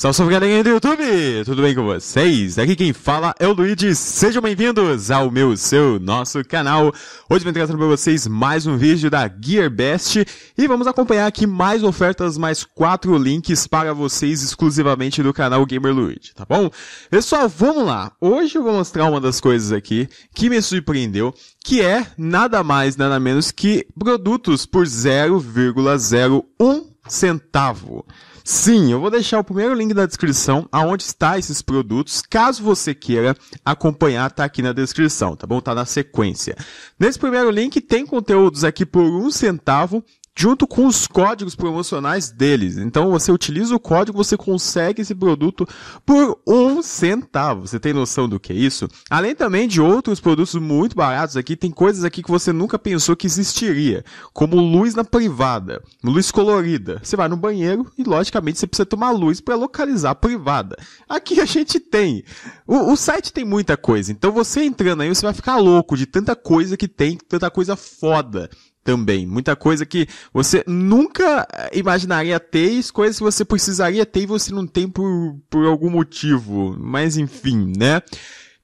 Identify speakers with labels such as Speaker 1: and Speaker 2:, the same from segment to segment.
Speaker 1: Salve, salve galerinha do YouTube! Tudo bem com vocês? Aqui quem fala é o Luigi, sejam bem-vindos ao meu, seu, nosso canal. Hoje vou trazer para vocês mais um vídeo da GearBest e vamos acompanhar aqui mais ofertas, mais quatro links para vocês exclusivamente do canal Gamer Luigi, tá bom? Pessoal, vamos lá! Hoje eu vou mostrar uma das coisas aqui que me surpreendeu, que é nada mais, nada menos que produtos por 0,01 centavo. Sim, eu vou deixar o primeiro link da descrição aonde está esses produtos, caso você queira acompanhar, tá aqui na descrição, tá bom? Tá na sequência. Nesse primeiro link tem conteúdos aqui por um centavo junto com os códigos promocionais deles. Então você utiliza o código, você consegue esse produto por um centavo. Você tem noção do que é isso? Além também de outros produtos muito baratos aqui, tem coisas aqui que você nunca pensou que existiria, como luz na privada, luz colorida. Você vai no banheiro e logicamente você precisa tomar luz para localizar a privada. Aqui a gente tem. O, o site tem muita coisa, então você entrando aí você vai ficar louco de tanta coisa que tem, tanta coisa foda também. Muita coisa que você nunca eh, imaginaria ter, coisas que você precisaria ter e você não tem por, por algum motivo. Mas enfim, né?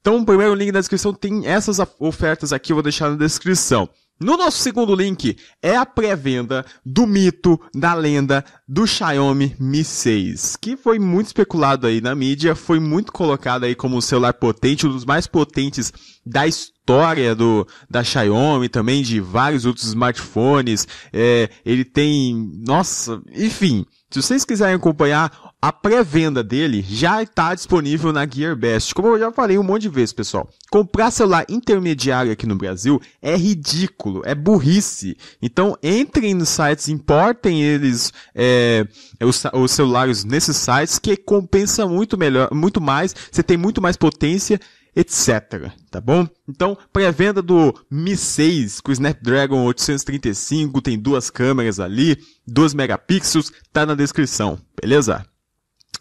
Speaker 1: Então, primeiro, link na descrição tem essas ofertas aqui, eu vou deixar na descrição. No nosso segundo link é a pré-venda do mito, da lenda do Xiaomi Mi 6, que foi muito especulado aí na mídia, foi muito colocado aí como um celular potente, um dos mais potentes da história do da Xiaomi, também de vários outros smartphones. É, ele tem, nossa, enfim, se vocês quiserem acompanhar, a pré-venda dele já está disponível na GearBest. Como eu já falei um monte de vezes, pessoal, comprar celular intermediário aqui no Brasil é ridículo, é burrice. Então entrem nos sites, importem eles, é, os, os celulares nesses sites que compensa muito melhor, muito mais. Você tem muito mais potência etc. Tá bom? Então, pré-venda do Mi 6 com Snapdragon 835, tem duas câmeras ali, 2 megapixels, tá na descrição, beleza?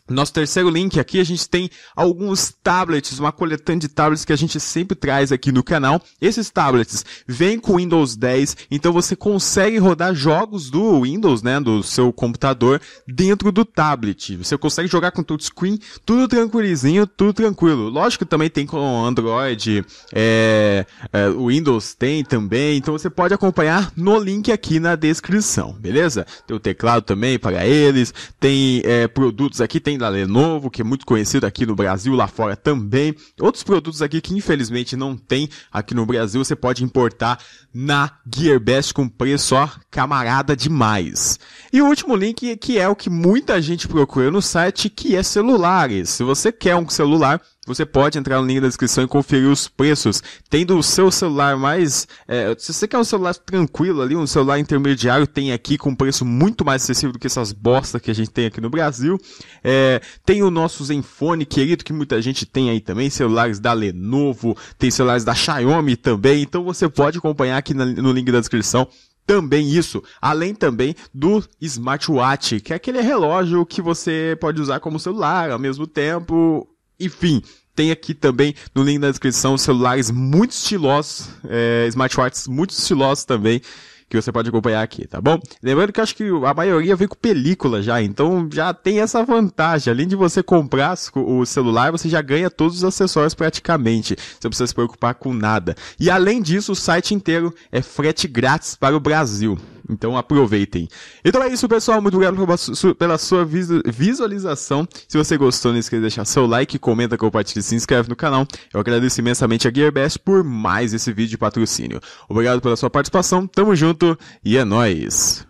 Speaker 1: Nosso terceiro link aqui, a gente tem alguns tablets, uma coletânea de tablets que a gente sempre traz aqui no canal. Esses tablets vêm com Windows 10, então você consegue rodar jogos do Windows, né, do seu computador, dentro do tablet. Você consegue jogar com touchscreen, tudo tranquilizinho, tudo tranquilo. Lógico que também tem com Android, é, é, Windows tem também, então você pode acompanhar no link aqui na descrição, beleza? Tem o teclado também para eles, tem é, produtos aqui, tem da Lenovo, que é muito conhecido aqui no Brasil, lá fora também. Outros produtos aqui que infelizmente não tem aqui no Brasil, você pode importar na Gearbest com preço, ó, camarada demais. E o último link, que é o que muita gente procura no site, que é celulares. Se você quer um celular, você pode entrar no link da descrição e conferir os preços. Tendo o seu celular mais. É, se você quer um celular tranquilo ali, um celular intermediário, tem aqui com preço muito mais acessível do que essas bostas que a gente tem aqui no Brasil. É, tem o nosso Zenfone querido, que muita gente tem aí também. Celulares da Lenovo, tem celulares da Xiaomi também. Então você pode acompanhar aqui na, no link da descrição também isso, além também do smartwatch, que é aquele relógio que você pode usar como celular ao mesmo tempo enfim, tem aqui também no link na descrição celulares muito estilosos, é, smartwatches muito estilosos também, que você pode acompanhar aqui, tá bom? Lembrando que eu acho que a maioria vem com película já, então já tem essa vantagem. Além de você comprar o celular, você já ganha todos os acessórios praticamente. Você não precisa se preocupar com nada. E além disso, o site inteiro é frete grátis para o Brasil. Então aproveitem. Então é isso, pessoal. Muito obrigado pela sua visualização. Se você gostou, não esqueça de deixar seu like, comenta, compartilha e se inscreve no canal. Eu agradeço imensamente a GearBest por mais esse vídeo de patrocínio. Obrigado pela sua participação. Tamo junto e é nóis!